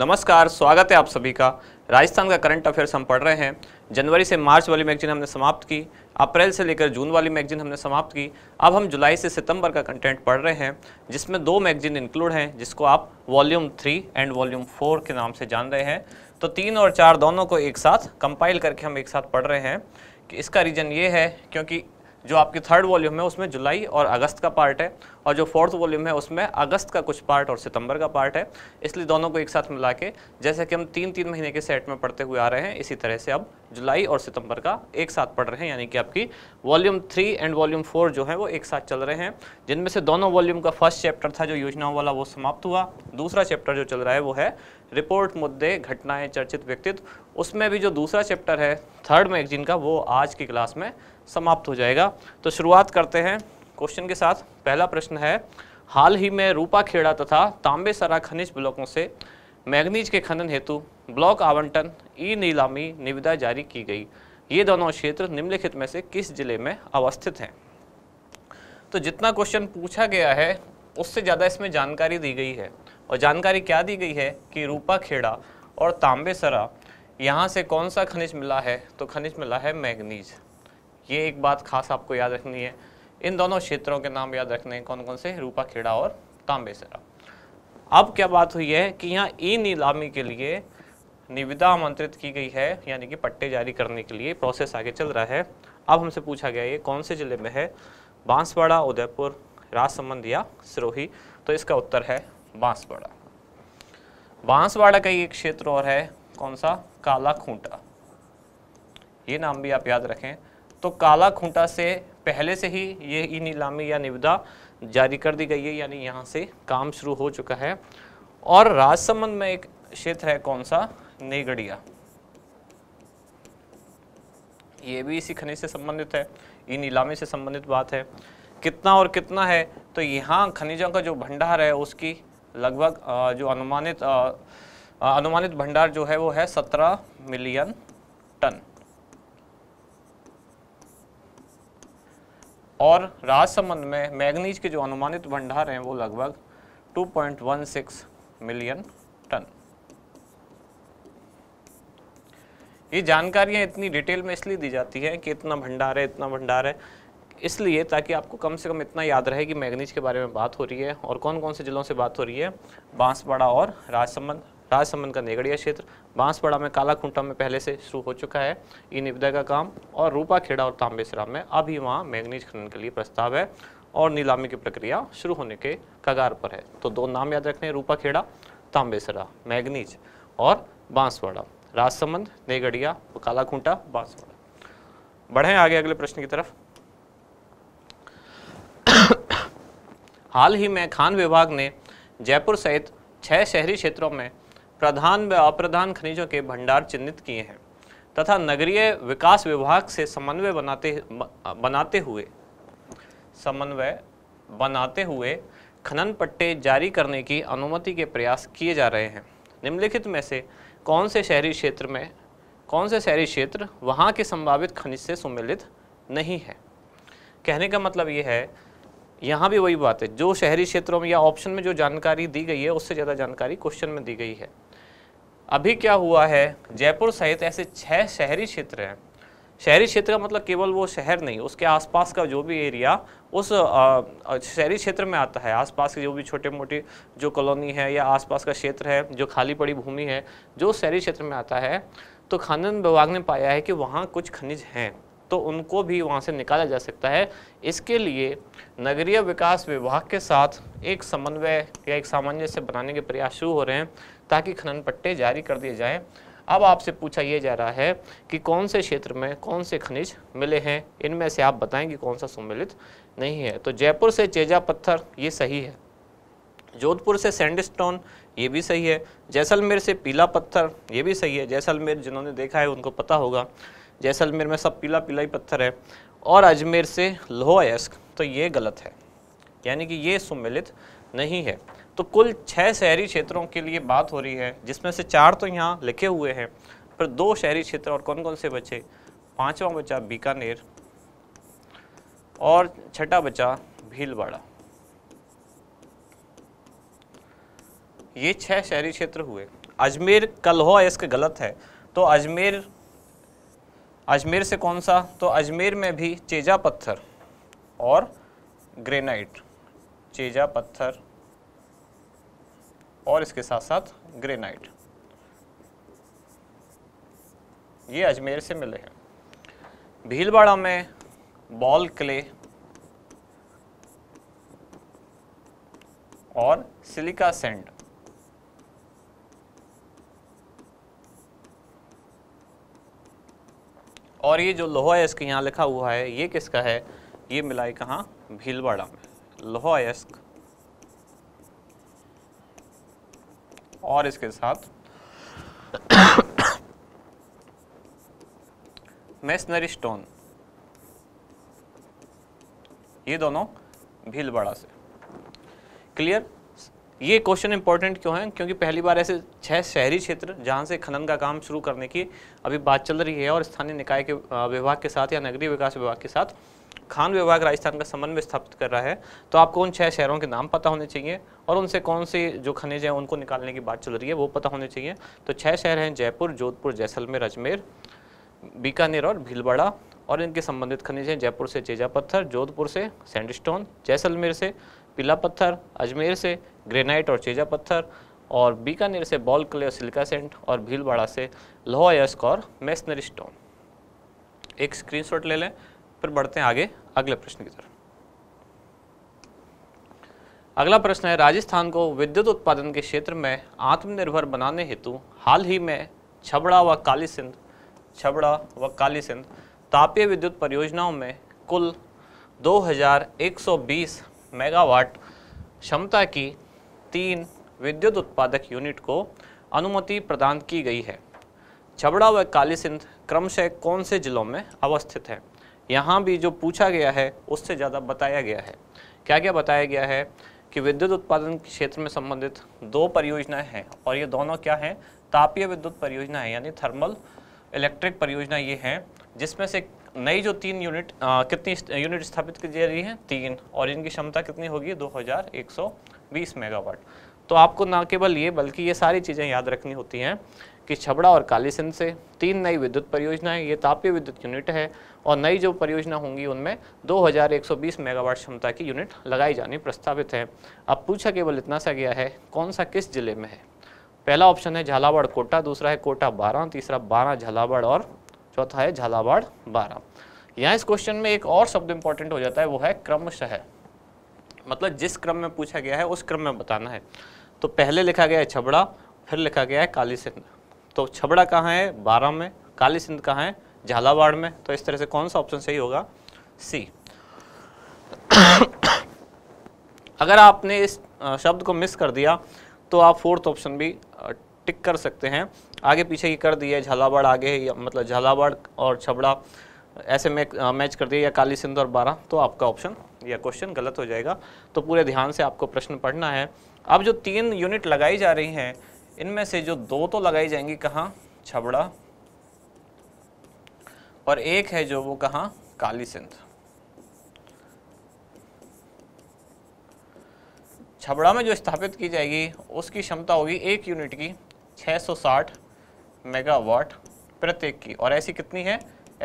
नमस्कार स्वागत है आप सभी का राजस्थान का करंट अफेयर्स हम पढ़ रहे हैं जनवरी से मार्च वाली मैगजीन हमने समाप्त की अप्रैल से लेकर जून वाली मैगजीन हमने समाप्त की अब हम जुलाई से सितंबर का कंटेंट पढ़ रहे हैं जिसमें दो मैगजीन इंक्लूड हैं जिसको आप volume three and volume four के नाम से जान रहे हैं तो तीन और चार दोनों को एक साथ कंपाइल करके हम एक साथ पढ़ रहे हैं कि इसका रीज़न ये है क्योंकि जो आपकी थर्ड वॉल्यूम है उसमें जुलाई और अगस्त का पार्ट है और जो फोर्थ वॉल्यूम है उसमें अगस्त का कुछ पार्ट और सितंबर का पार्ट है इसलिए दोनों को एक साथ मिला के जैसे कि हम तीन तीन महीने के सेट में पढ़ते हुए आ रहे हैं इसी तरह से अब जुलाई और सितंबर का एक साथ पढ़ रहे हैं यानी कि आपकी volume three and volume four जो है वो एक साथ चल रहे हैं जिनमें से दोनों वॉल्यूम का फर्स्ट चैप्टर था जो योजनाओं वाला वो समाप्त हुआ दूसरा चैप्टर जो चल रहा है वो है रिपोर्ट मुद्दे घटनाएं चर्चित व्यक्तित्व उसमें भी जो दूसरा चैप्टर है थर्ड मैगजीन का वो आज की क्लास में समाप्त हो जाएगा तो शुरुआत करते हैं क्वेश्चन के साथ पहला प्रश्न है हाल ही में रूपा खेड़ा तथा तांबेसरा खनिज ब्लॉकों से मैग्नीज के खनन हेतु ब्लॉक आवंटन ई नीलामी निविदा जारी की गई ये दोनों क्षेत्र निम्नलिखित में से किस जिले में अवस्थित हैं तो जितना क्वेश्चन पूछा गया है उससे ज़्यादा इसमें जानकारी दी गई है और जानकारी क्या दी गई है कि रूपा खेड़ा और तांबेसरा यहाँ से कौन सा खनिज मिला है तो खनिज मिला है मैगनीज ये एक बात खास आपको याद रखनी है इन दोनों क्षेत्रों के नाम याद रखने हैं कौन कौन से रूपा खेड़ा और तांबेसरा अब क्या बात हुई है कि यहाँ ई नीलामी के लिए निविदा आमंत्रित की गई है यानी कि पट्टे जारी करने के लिए प्रोसेस आगे चल रहा है अब हमसे पूछा गया ये कौन से ज़िले में है बांसवाड़ा उदयपुर राजसमंद या सिरोही तो इसका उत्तर है बांसवाड़ा बांसवाड़ा का ही एक क्षेत्र और है कौन सा काला खूंटा ये नाम भी आप याद रखें तो काला खूंटा से पहले से ही ये ई नीलामी या निविदा जारी कर दी गई है यानी यहाँ से काम शुरू हो चुका है और राजसमंद में एक क्षेत्र है कौन सा नेगड़िया ये भी इसी खनिज से संबंधित है ई नीलामी से संबंधित बात है कितना और कितना है तो यहाँ खनिजों का जो भंडार है उसकी लगभग जो अनुमानित अनुमानित भंडार जो है वो है सत्रह मिलियन टन और राजसमंद में मैग्नीज के जो अनुमानित भंडार हैं वो लगभग 2.16 मिलियन टन ये जानकारियां इतनी डिटेल में इसलिए दी जाती हैं कि इतना भंडार है इतना भंडार है इसलिए ताकि आपको कम से कम इतना याद रहे कि मैग्नीज के बारे में बात हो रही है और कौन कौन से ज़िलों से बात हो रही है बांसवाड़ा और राजसमंद राजसमंद का नेगड़िया क्षेत्र बांसवाड़ा में काला खुंटा में पहले से शुरू हो चुका है ई निविदा का काम और रूपाखेड़ा और तांबेसरा में अभी वहाँ मैगनीज खनन के लिए प्रस्ताव है और नीलामी की प्रक्रिया शुरू होने के कगार पर है तो दो नाम याद रखने रूपाखेड़ा तांबेसरा मैगनीज और बांसवाड़ा राजसमंद नेगड़िया खूंटा बांसवाड़ा बढ़े आगे अगले प्रश्न की तरफ हाल ही में खान विभाग ने जयपुर सहित छह शहरी क्षेत्रों में प्रधान व अप्रधान खनिजों के भंडार चिन्हित किए हैं तथा नगरीय विकास विभाग से समन्वय बनाते बनाते हुए समन्वय बनाते हुए खनन पट्टे जारी करने की अनुमति के प्रयास किए जा रहे हैं निम्नलिखित में से कौन से शहरी क्षेत्र में कौन से शहरी क्षेत्र वहाँ के संभावित खनिज से सम्मिलित नहीं है कहने का मतलब ये है यहाँ भी वही बात है जो शहरी क्षेत्रों में या ऑप्शन में जो जानकारी दी गई है उससे ज़्यादा जानकारी क्वेश्चन में दी गई है अभी क्या हुआ है जयपुर सहित ऐसे छः शहरी क्षेत्र हैं शहरी क्षेत्र का मतलब केवल वो शहर नहीं उसके आसपास का जो भी एरिया उस शहरी क्षेत्र में आता है आसपास के जो भी छोटे मोटे जो कॉलोनी है या आसपास का क्षेत्र है जो खाली पड़ी भूमि है जो शहरी क्षेत्र में आता है तो खनन विभाग ने पाया है कि वहाँ कुछ खनिज हैं तो उनको भी वहाँ से निकाला जा सकता है इसके लिए नगरीय विकास विभाग के साथ एक समन्वय या एक सामंजस्य बनाने के प्रयास शुरू हो रहे हैं ताकि खनन पट्टे जारी कर दिए जाएं अब आपसे पूछा यह जा रहा है कि कौन से क्षेत्र में कौन से खनिज मिले हैं इनमें से आप कि कौन सा सम्मिलित नहीं है तो जयपुर से चेजा पत्थर ये सही है जोधपुर से सैंडस्टोन ये भी सही है जैसलमेर से पीला पत्थर ये भी सही है जैसलमेर जिन्होंने देखा है उनको पता होगा जैसलमेर में सब पीला पीला ही पत्थर है और अजमेर से लोह अयस्क तो ये गलत है यानी कि ये सम्मिलित नहीं है तो कुल छः शहरी क्षेत्रों के लिए बात हो रही है जिसमें से चार तो यहाँ लिखे हुए हैं पर दो शहरी क्षेत्र और कौन कौन से बचे पांचवा बचा बीकानेर और छठा बचा भीलवाड़ा ये छह शहरी क्षेत्र हुए अजमेर कल हो इसके गलत है तो अजमेर अजमेर से कौन सा तो अजमेर में भी चेजा पत्थर और ग्रेनाइट चेजा पत्थर और इसके साथ साथ ग्रेनाइट ये अजमेर से मिले हैं भीलवाड़ा में बॉल क्ले और सिलिका सेंड और ये जो लोहा अयस्क यहाँ लिखा हुआ है ये किसका है ये मिलाई कहाँ भीलवाड़ा में लोहा अयस्क और इसके साथ मेसनरी स्टोन ये दोनों भीलवाड़ा से क्लियर ये क्वेश्चन इंपॉर्टेंट क्यों है क्योंकि पहली बार ऐसे छह शहरी क्षेत्र जहां से खनन का काम शुरू करने की अभी बात चल रही है और स्थानीय निकाय के विभाग के साथ या नगरीय विकास विभाग के साथ खान विभाग राजस्थान का समन्वय स्थापित कर रहा है तो आपको उन छह शहरों के नाम पता होने चाहिए और उनसे कौन सी जो खनिज हैं उनको निकालने की बात चल रही है वो पता होने चाहिए तो छह शहर हैं जयपुर जोधपुर जैसलमेर अजमेर बीकानेर और भीलवाड़ा और इनके संबंधित खनिज हैं जयपुर से जेजा पत्थर जोधपुर से सैंडस्टोन जैसलमेर से पीला पत्थर अजमेर से ग्रेनाइट और चेजा पत्थर और बीकानेर से बॉल क्ले और सिल्का सेंट और भीलवाड़ा से लोहा यस्क और मेसनरी स्टोन एक स्क्रीनशॉट ले लें फिर बढ़ते हैं आगे अगले प्रश्न की तरफ अगला प्रश्न है राजस्थान को विद्युत उत्पादन के क्षेत्र में आत्मनिर्भर बनाने हेतु हाल ही में छबड़ा व काली सिंध छबड़ा व काली सिंध तापीय विद्युत परियोजनाओं में कुल 2120 मेगावाट क्षमता की तीन विद्युत उत्पादक यूनिट को अनुमति प्रदान की गई है छबड़ा व काली सिंध क्रमशः कौन से जिलों में अवस्थित है यहाँ भी जो पूछा गया है उससे ज़्यादा बताया गया है क्या क्या बताया गया है कि विद्युत उत्पादन क्षेत्र में संबंधित दो परियोजनाएं हैं और ये दोनों क्या हैं तापीय विद्युत परियोजना है यानी थर्मल इलेक्ट्रिक परियोजना ये हैं जिसमें से नई जो तीन यूनिट आ, कितनी यूनिट स्थापित की जा रही है तीन और इनकी क्षमता कितनी होगी 2120 मेगावाट तो आपको ना केवल ये बल्कि ये सारी चीज़ें याद रखनी होती हैं कि छबड़ा और कालीसिंध से तीन नई विद्युत परियोजनाएं ये तापीय विद्युत यूनिट है और नई जो परियोजना होंगी उनमें 2120 मेगावाट क्षमता की यूनिट लगाई जानी प्रस्तावित है अब पूछा केवल इतना सा गया है कौन सा किस जिले में है पहला ऑप्शन है झालावाड़ कोटा दूसरा है कोटा बारह तीसरा बारह झालावाड़ और चौथा है झालावाड़ बारह यहाँ इस क्वेश्चन में एक और शब्द इंपॉर्टेंट हो जाता है वो है क्रमशः मतलब जिस क्रम में पूछा गया है उस क्रम में बताना है तो पहले लिखा गया है छबड़ा फिर लिखा गया है कालीसिंध तो छबड़ा कहाँ है बारह में काली सिंध कहाँ है झालावाड़ में तो इस तरह से कौन सा ऑप्शन सही होगा सी अगर आपने इस शब्द को मिस कर दिया तो आप फोर्थ ऑप्शन भी टिक कर सकते हैं आगे पीछे ये कर दिया झालावाड़ आगे है मतलब झालावाड़ और छबड़ा ऐसे में मैच कर दिया या काली सिंध और बारह तो आपका ऑप्शन या क्वेश्चन गलत हो जाएगा तो पूरे ध्यान से आपको प्रश्न पढ़ना है अब जो तीन यूनिट लगाई जा रही हैं इनमें से जो दो तो लगाई जाएंगी कहाँ छबड़ा और एक है जो वो कहाँ काली सिंध छबड़ा में जो स्थापित की जाएगी उसकी क्षमता होगी एक यूनिट की 660 मेगावाट प्रत्येक की और ऐसी कितनी है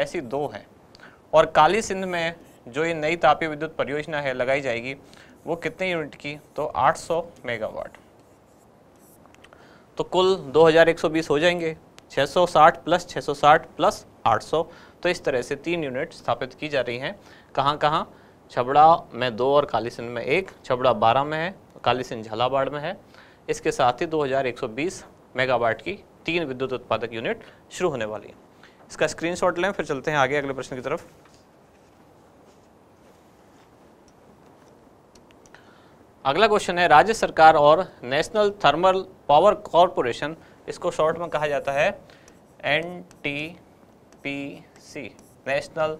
ऐसी दो है और काली सिंध में जो ये नई तापीय विद्युत परियोजना है लगाई जाएगी वो कितने यूनिट की तो 800 मेगावाट तो कुल 2120 हो जाएंगे 660 प्लस 660 प्लस 800 तो इस तरह से तीन यूनिट स्थापित की जा रही हैं कहाँ कहाँ छबड़ा में दो और कालीसिंध में एक छबड़ा बारह में है कालीसिंध झालावाड़ में है इसके साथ ही 2120 मेगावाट की तीन विद्युत उत्पादक यूनिट शुरू होने वाली है इसका स्क्रीनशॉट लें फिर चलते हैं आगे अगले प्रश्न की तरफ अगला क्वेश्चन है राज्य सरकार और नेशनल थर्मल पावर कॉरपोरेशन इसको शॉर्ट में कहा जाता है N T P C national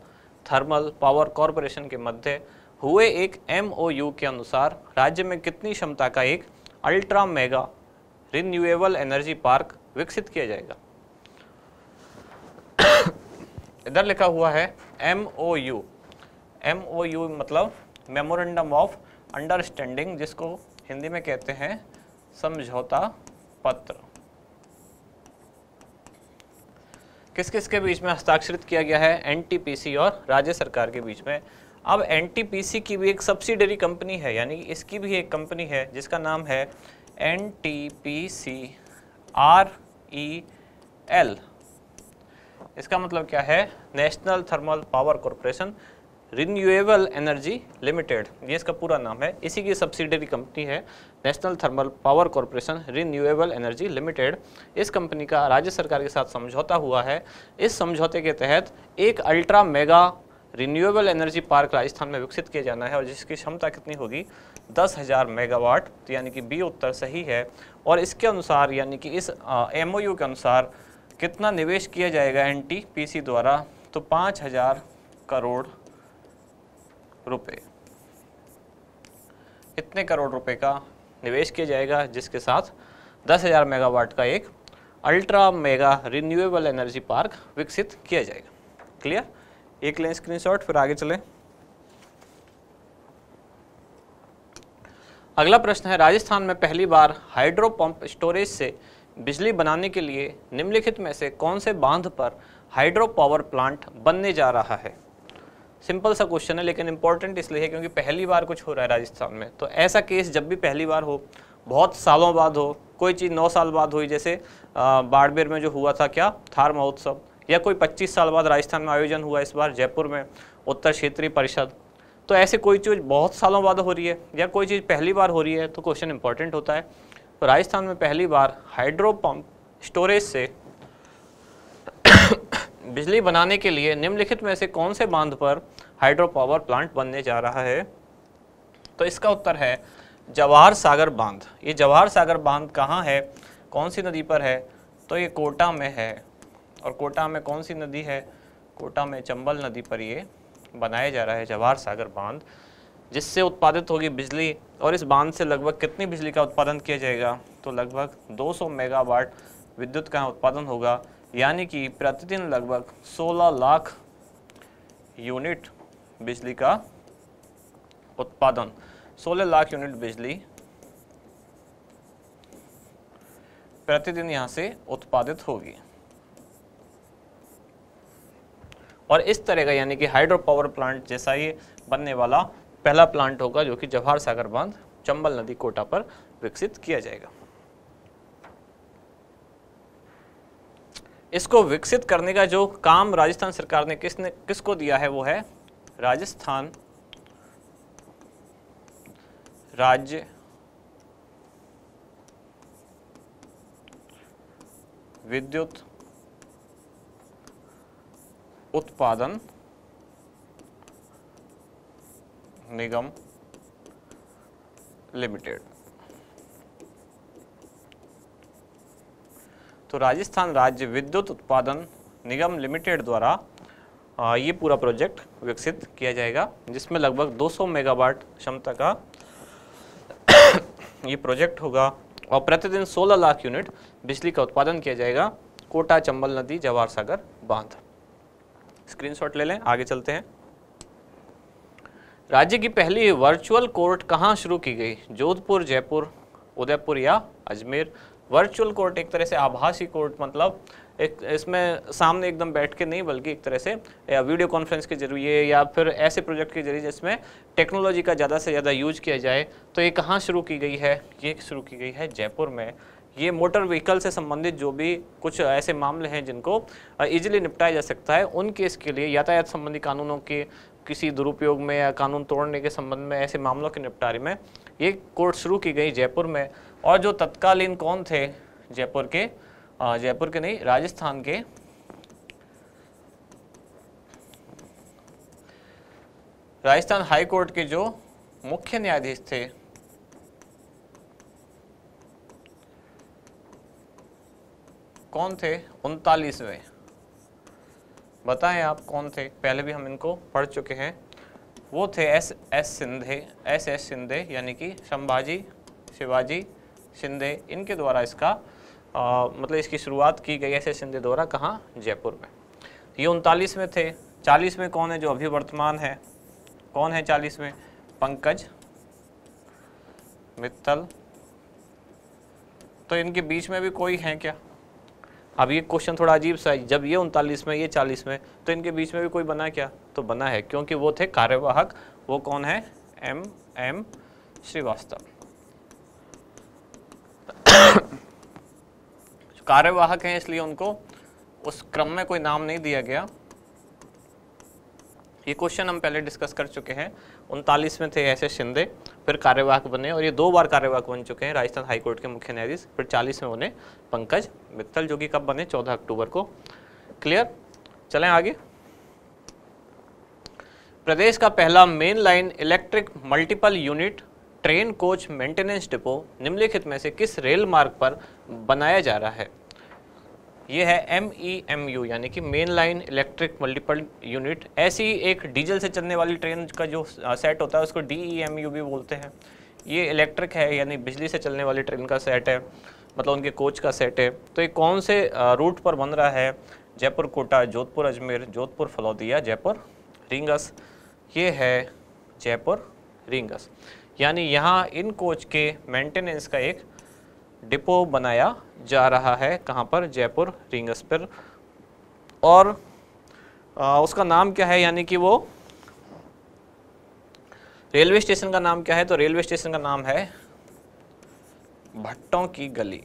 thermal power corporation के मध्य हुए एक एम ओ यू के अनुसार राज्य में कितनी क्षमता का एक ultra mega renewable energy park विकसित किया जाएगा इधर लिखा हुआ है M O U M O U मतलब मेमोरेंडम ऑफ अंडरस्टैंडिंग जिसको हिंदी में कहते हैं समझौता पत्र किस किस के बीच में हस्ताक्षरित किया गया है एनटीपीसी और राज्य सरकार के बीच में अब एनटीपीसी की भी एक सब्सिडरी कंपनी है यानी इसकी भी एक कंपनी है जिसका नाम है N T P C R E L इसका मतलब क्या है national thermal power corporation renewable energy limited ये इसका पूरा नाम है इसी की सब्सिडरी कंपनी है national thermal power corporation renewable energy limited इस कंपनी का राज्य सरकार के साथ समझौता हुआ है इस समझौते के तहत एक ultra mega renewable energy park Rajasthan में विकसित किया जाना है और जिसकी क्षमता कितनी होगी दस हज़ार मेगावाट तो यानी कि बी उत्तर सही है और इसके अनुसार यानी कि इस एम के अनुसार कितना निवेश किया जाएगा एन द्वारा तो पाँच हज़ार करोड़ रुपए इतने करोड़ रुपए का निवेश किया जाएगा जिसके साथ 10,000 मेगावाट का एक ultra mega renewable energy park विकसित किया जाएगा क्लियर एक लें स्क्रीनशॉट फिर आगे चलें अगला प्रश्न है राजस्थान में पहली बार हाइड्रो पंप स्टोरेज से बिजली बनाने के लिए निम्नलिखित में से कौन से बांध पर हाइड्रो पावर प्लांट बनने जा रहा है सिंपल सा क्वेश्चन है लेकिन इंपॉर्टेंट इसलिए है क्योंकि पहली बार कुछ हो रहा है राजस्थान में तो ऐसा केस जब भी पहली बार हो बहुत सालों बाद हो कोई चीज़ नौ साल बाद हुई जैसे बाड़मेर में जो हुआ था क्या थार महोत्सव या कोई 25 साल बाद राजस्थान में आयोजन हुआ इस बार जयपुर में उत्तर क्षेत्रीय परिषद तो ऐसे कोई चीज़ बहुत सालों बाद हो रही है या कोई चीज़ पहली बार हो रही है तो क्वेश्चन इंपॉर्टेंट होता है तो राजस्थान में पहली बार हाइड्रो पंप स्टोरेज से बिजली बनाने के लिए निम्नलिखित में से कौन से बांध पर हाइड्रो पावर प्लांट बनने जा रहा है तो इसका उत्तर है जवाहर सागर बांध ये जवाहर सागर बांध कहाँ है कौन सी नदी पर है तो ये कोटा में है और कोटा में कौन सी नदी है कोटा में चंबल नदी पर ये बनाया जा रहा है जवाहर सागर बांध जिससे उत्पादित होगी बिजली और इस बांध से लगभग कितनी बिजली का उत्पादन किया जाएगा तो लगभग 200 मेगावाट विद्युत का उत्पादन होगा यानी कि प्रतिदिन लगभग 16 लाख यूनिट बिजली का उत्पादन 16 लाख यूनिट बिजली प्रतिदिन यहाँ से उत्पादित होगी और इस तरह का यानी कि हाइड्रो पावर प्लांट जैसा ये बनने वाला पहला प्लांट होगा जो कि जवाहर सागर बांध चंबल नदी कोटा पर विकसित किया जाएगा इसको विकसित करने का जो काम राजस्थान सरकार ने किसने किसको दिया है वो है राजस्थान राज्य विद्युत उत्पादन निगम लिमिटेड तो राजस्थान राज्य विद्युत उत्पादन निगम लिमिटेड द्वारा ये पूरा प्रोजेक्ट विकसित किया जाएगा जिसमें लगभग 200 मेगावाट क्षमता का ये प्रोजेक्ट होगा और प्रतिदिन 16 लाख यूनिट बिजली का उत्पादन किया जाएगा कोटा चंबल नदी जवाहर सागर बांध स्क्रीनशॉट ले लें आगे चलते हैं राज्य की पहली वर्चुअल कोर्ट कहाँ शुरू की गई जोधपुर जयपुर उदयपुर या अजमेर वर्चुअल कोर्ट एक तरह से आभासी कोर्ट मतलब एक इसमें सामने एकदम बैठ के नहीं बल्कि एक तरह से या वीडियो कॉन्फ्रेंस के जरिए या फिर ऐसे प्रोजेक्ट के जरिए जिसमें टेक्नोलॉजी का ज़्यादा से ज़्यादा यूज किया जाए तो ये कहाँ शुरू की गई है ये शुरू की गई है जयपुर में ये मोटर व्हीकल से संबंधित जो भी कुछ ऐसे मामले हैं जिनको ईजिली निपटाया जा सकता है उन केस के लिए यातायात संबंधी कानूनों के किसी दुरुपयोग में या कानून तोड़ने के संबंध में ऐसे मामलों के निपटारे में ये कोर्ट शुरू की गई जयपुर में और जो तत्कालीन कौन थे जयपुर के जयपुर के नहीं राजस्थान के राजस्थान हाई कोर्ट के जो मुख्य न्यायाधीश थे कौन थे उनतालीसवें बताएं आप कौन थे पहले भी हम इनको पढ़ चुके हैं वो थे S S Sindhe S S Sindhe यानी कि संभाजी शिवाजी शिंदे इनके द्वारा इसका आ, मतलब इसकी शुरुआत की गई ऐसे शिंदे द्वारा कहाँ जयपुर में ये उनतालीस में थे चालीस में कौन है जो अभी वर्तमान है कौन है चालीस में पंकज मित्तल तो इनके बीच में भी कोई है क्या अब ये क्वेश्चन थोड़ा अजीब सा है जब ये उनतालीस में ये चालीस में तो इनके बीच में भी कोई बना क्या तो बना है क्योंकि वो थे कार्यवाहक वो कौन है एम एम श्रीवास्तव कार्यवाहक हैं इसलिए उनको उस क्रम में कोई नाम नहीं दिया गया ये क्वेश्चन हम पहले डिस्कस कर चुके हैं उनतालीस में थे ऐसे शिंदे फिर कार्यवाहक बने और ये दो बार कार्यवाहक बन चुके हैं राजस्थान हाईकोर्ट के मुख्य न्यायाधीश फिर चालीस में बने पंकज मित्तल जो कि कब बने चौदह अक्टूबर को क्लियर चलें आगे प्रदेश का पहला main line electric multiple unit train coach maintenance depot निम्नलिखित में से किस रेल मार्ग पर बनाया जा रहा है यह है एम ई एम यू यानी कि main line electric multiple unit ऐसी एक डीजल से चलने वाली ट्रेन का जो सेट होता है उसको डी ई एम यू भी बोलते हैं ये इलेक्ट्रिक है यानी बिजली से चलने वाली ट्रेन का सेट है मतलब उनके कोच का सेट है तो ये कौन से रूट पर बन रहा है जयपुर कोटा जोधपुर अजमेर जोधपुर फलौदिया जयपुर रिंगस ये है जयपुर रिंगस यानी यहाँ इन कोच के मेंटेनेंस का एक डिपो बनाया जा रहा है कहाँ पर जयपुर रिंगस पर और आ, उसका नाम क्या है यानी कि वो रेलवे स्टेशन का नाम क्या है तो रेलवे स्टेशन का नाम है भट्टों की गली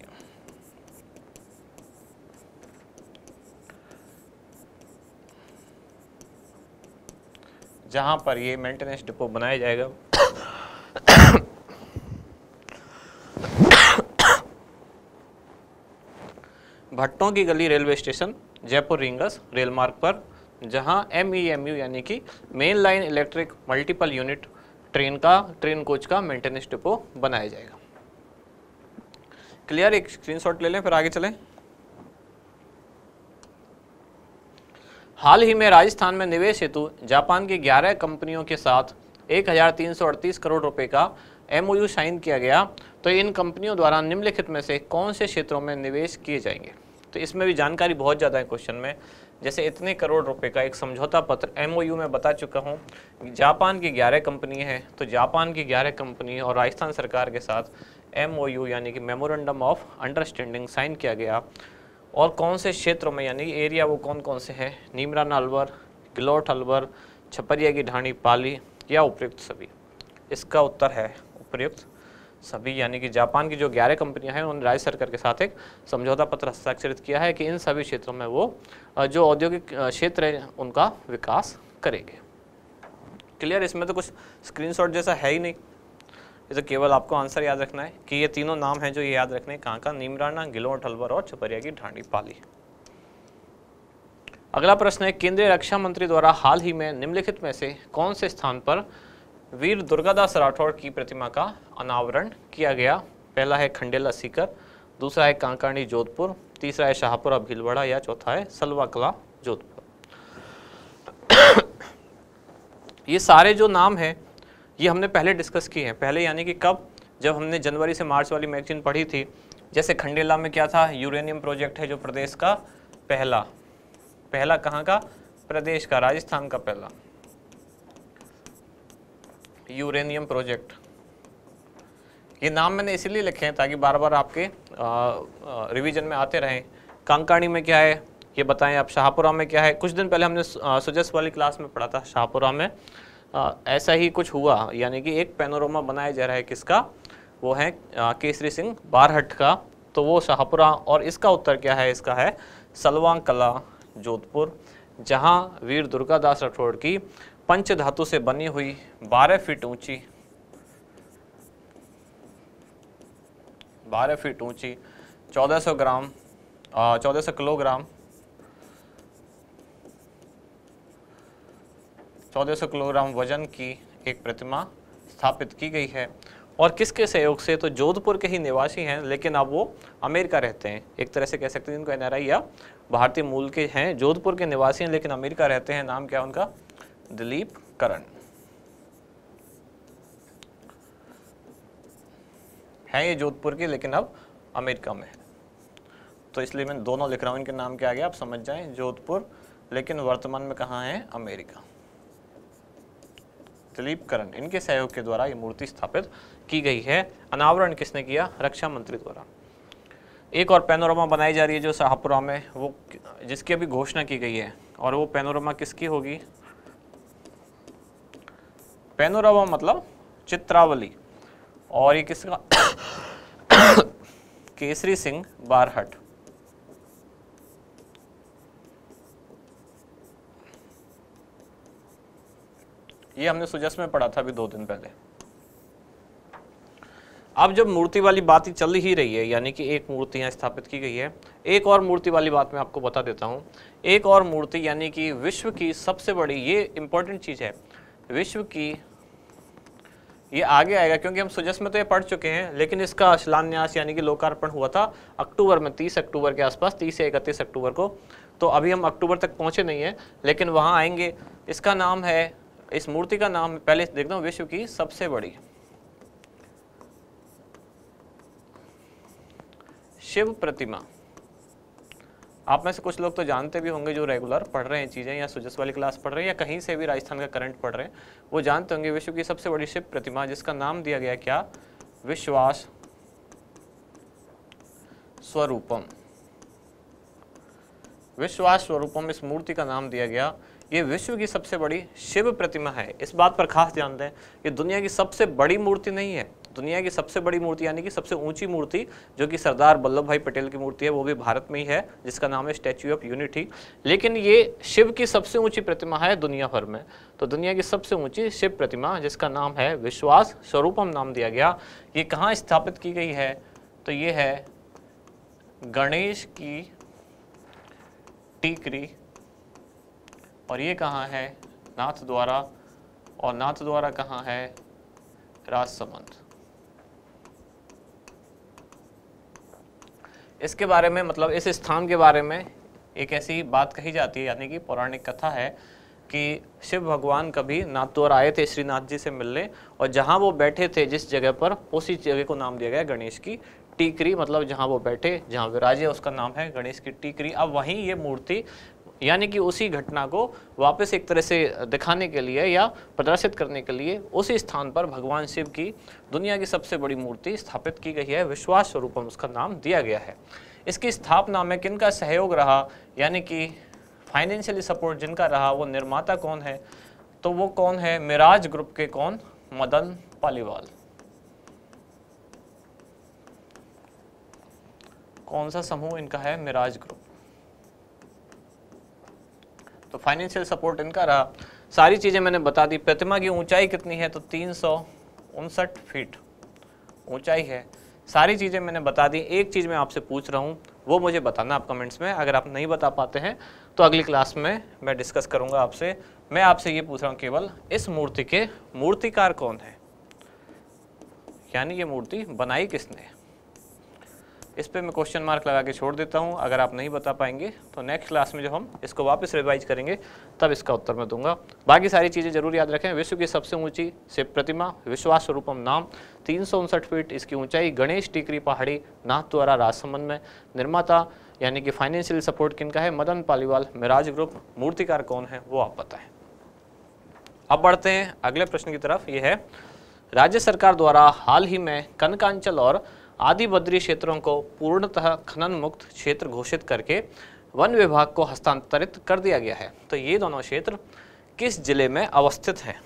जहां पर ये मेंटेनेंस डिपो बनाया जाएगा भट्टों की गली railway station Jaipur Ringas rail मार्ग पर जहां एम ई एम यू यानी कि main line electric multiple unit train का ट्रेन कोच का मेंटेनेंस डिपो बनाया जाएगा क्लियर एक स्क्रीनशॉट ले लें फिर आगे चलें हाल ही में राजस्थान में निवेश हेतु जापान की 11 कंपनियों के साथ एक हज़ार तीन सौ अड़तीस करोड़ रुपए का एमओयू साइन किया गया तो इन कंपनियों द्वारा निम्नलिखित में से कौन से क्षेत्रों में निवेश किए जाएंगे तो इसमें भी जानकारी बहुत ज़्यादा है क्वेश्चन में जैसे इतने करोड़ रुपए का एक समझौता पत्र एमओयू में बता चुका हूँ जापान की ग्यारह कंपनी है तो जापान की ग्यारह कंपनी और राजस्थान सरकार के साथ एमओयू यानी कि मेमोरेंडम ऑफ अंडरस्टैंडिंग साइन किया गया और कौन से क्षेत्रों में यानी एरिया वो कौन कौन से हैं नीमराना अलवर गिलोट अलवर छपरिया की ढाणी पाली या उपयुक्त सभी इसका उत्तर है उपयुक्त सभी यानी कि जापान की जो ग्यारह कंपनियां हैं उन्होंने राज्य सरकार के साथ एक समझौता पत्र हस्ताक्षरित किया है कि इन सभी क्षेत्रों में वो जो औद्योगिक क्षेत्र है उनका विकास करेंगे क्लियर इसमें तो कुछ स्क्रीनशॉट जैसा है ही नहीं ये तो केवल आपको आंसर याद रखना है कि ये तीनों नाम हैं जो ये याद रखने हैं कहाँ का नीमराना गिलोर ठलवर और छपरिया की ढांडी पाली अगला प्रश्न है केंद्रीय रक्षा मंत्री द्वारा हाल ही में निम्नलिखित में से कौन से स्थान पर वीर दुर्गादास राठौड़ की प्रतिमा का अनावरण किया गया पहला है खंडेला सीकर दूसरा है कांकाणी जोधपुर तीसरा है शाहपुर भीलवाड़ा या चौथा है सलवा कला जोधपुर ये सारे जो नाम है ये हमने पहले डिस्कस किए हैं पहले यानी कि कब जब हमने जनवरी से मार्च वाली मैगजीन पढ़ी थी जैसे खंडेला में क्या था यूरेनियम प्रोजेक्ट है जो प्रदेश का पहला पहला कहाँ का प्रदेश का राजस्थान का पहला यूरेनियम प्रोजेक्ट ये नाम मैंने इसलिए लिखे हैं ताकि बार बार आपके रिवीजन में आते रहें कांकाणी में क्या है ये बताएं आप शाहपुरा में क्या है कुछ दिन पहले हमने सुजस वाली क्लास में पढ़ा था शाहपुरा में आ, ऐसा ही कुछ हुआ यानी कि एक पैनोरमा बनाया जा रहा है किसका वो है केसरी सिंह बारहट का तो वो शाहपुरा और इसका उत्तर क्या है इसका है सलवां कला जोधपुर जहां वीर दुर्गादास राठौड़ की पंच धातु से बनी हुई 12 फीट ऊंची 12 फीट ऊंची 1400 ग्राम चौदह सौ किलोग्राम चौदह सौ किलोग्राम वजन की एक प्रतिमा स्थापित की गई है और किसके सहयोग से तो जोधपुर के ही निवासी हैं लेकिन अब वो अमेरिका रहते हैं एक तरह से कह सकते हैं इनको एन या भारतीय मूल के हैं जोधपुर के निवासी हैं लेकिन अमेरिका रहते हैं नाम क्या उनका दिलीप करण हैं ये जोधपुर के लेकिन अब अमेरिका में है तो इसलिए मैं दोनों लिख रहा हूँ इनके नाम क्या आ गया आप समझ जाएं जोधपुर लेकिन वर्तमान में कहाँ है अमेरिका दिलीप करण इनके सहयोग के द्वारा ये मूर्ति स्थापित की गई है अनावरण किसने किया रक्षा मंत्री द्वारा एक और पैनोरमा बनाई जा रही है जो शाहपुरा में वो जिसकी अभी घोषणा की गई है और वो पैनोरमा किसकी होगी पैनोरमा मतलब चित्रावली और ये किसका केसरी सिंह बारहट ये हमने सुजस में पढ़ा था अभी दो दिन पहले अब जब मूर्ति वाली बात ही चल ही रही है यानी कि एक मूर्ति यहाँ स्थापित की गई है एक और मूर्ति वाली बात मैं आपको बता देता हूँ एक और मूर्ति यानी कि विश्व की सबसे बड़ी ये इंपॉर्टेंट चीज़ है विश्व की ये आगे आएगा क्योंकि हम सुजस में तो ये पढ़ चुके हैं लेकिन इसका शिलान्यास यानी कि लोकार्पण हुआ था अक्टूबर में 30 अक्टूबर के आसपास 30 से इकतीस अक्टूबर को तो अभी हम अक्टूबर तक पहुंचे नहीं हैं लेकिन वहां आएंगे इसका नाम है इस मूर्ति का नाम पहले देखता हूँ विश्व की सबसे बड़ी शिव प्रतिमा आप में से कुछ लोग तो जानते भी होंगे जो रेगुलर पढ़ रहे हैं चीज़ें या सुजस वाली क्लास पढ़ रहे हैं या कहीं से भी राजस्थान का करंट पढ़ रहे हैं वो जानते होंगे विश्व की सबसे बड़ी शिव प्रतिमा जिसका नाम दिया गया क्या विश्वास स्वरूपम विश्वास स्वरूपम इस मूर्ति का नाम दिया गया ये विश्व की सबसे बड़ी शिव प्रतिमा है इस बात पर खास ध्यान दें ये दुनिया की सबसे बड़ी मूर्ति नहीं है दुनिया की सबसे बड़ी मूर्ति यानी कि सबसे ऊंची मूर्ति जो कि सरदार वल्लभ भाई पटेल की मूर्ति है वो भी भारत में ही है जिसका नाम है स्टैच्यू ऑफ यूनिटी लेकिन ये शिव की सबसे ऊंची प्रतिमा है दुनिया भर में तो दुनिया की सबसे ऊंची शिव प्रतिमा जिसका नाम है विश्वास स्वरूपम नाम दिया गया ये कहाँ स्थापित की गई है तो ये है गणेश की टीकरी और ये कहाँ है नाथ द्वारा और नाथ द्वारा कहाँ है राजसमंद इसके बारे में मतलब इस स्थान के बारे में एक ऐसी बात कही जाती है यानी कि पौराणिक कथा है कि शिव भगवान कभी नाथद्वार आए थे श्रीनाथ जी से मिलने और जहाँ वो बैठे थे जिस जगह पर उसी जगह को नाम दिया गया गणेश की टीकरी मतलब जहाँ वो बैठे जहाँ विराजे उसका नाम है गणेश की टीकरी अब वहीं ये मूर्ति यानी कि उसी घटना को वापस एक तरह से दिखाने के लिए या प्रदर्शित करने के लिए उसी स्थान पर भगवान शिव की दुनिया की सबसे बड़ी मूर्ति स्थापित की गई है विश्वास स्वरूपम उसका नाम दिया गया है इसकी स्थापना में किन का सहयोग रहा यानी कि फाइनेंशियली सपोर्ट जिनका रहा वो निर्माता कौन है तो वो कौन है मिराज ग्रुप के कौन मदन पालीवाल कौन सा समूह इनका है मिराज ग्रुप तो फाइनेंशियल सपोर्ट इनका रहा सारी चीज़ें मैंने बता दी प्रतिमा की ऊंचाई कितनी है तो तीन फीट ऊंचाई है सारी चीज़ें मैंने बता दी एक चीज़ मैं आपसे पूछ रहा हूँ वो मुझे बताना आप कमेंट्स में अगर आप नहीं बता पाते हैं तो अगली क्लास में मैं डिस्कस करूँगा आपसे मैं आपसे ये पूछ रहा हूँ केवल इस मूर्ति के मूर्तिकार कौन है यानी ये मूर्ति बनाई किसने इस पर मैं क्वेश्चन मार्क लगा के छोड़ देता हूँ अगर आप नहीं बता पाएंगे तो नेक्स्ट क्लास में जब हम इसको वापस रिवाइज करेंगे तब इसका उत्तर मैं दूंगा बाकी सारी चीज़ें जरूर याद रखें विश्व की सबसे ऊंची शिव प्रतिमा विश्वास रूपम नाम तीन फीट इसकी ऊंचाई गणेश टीकरी पहाड़ी नाथ द्वारा राजसमंद में निर्माता यानी कि फाइनेंशियल सपोर्ट किन है मदन पालीवाल मिराज ग्रुप मूर्तिकार कौन है वो आप बताएं अब बढ़ते हैं अगले प्रश्न की तरफ ये है राज्य सरकार द्वारा हाल ही में कनकांचल और आदि बद्री क्षेत्रों को पूर्णतः खनन मुक्त क्षेत्र घोषित करके वन विभाग को हस्तांतरित कर दिया गया है तो ये दोनों क्षेत्र किस जिले में अवस्थित हैं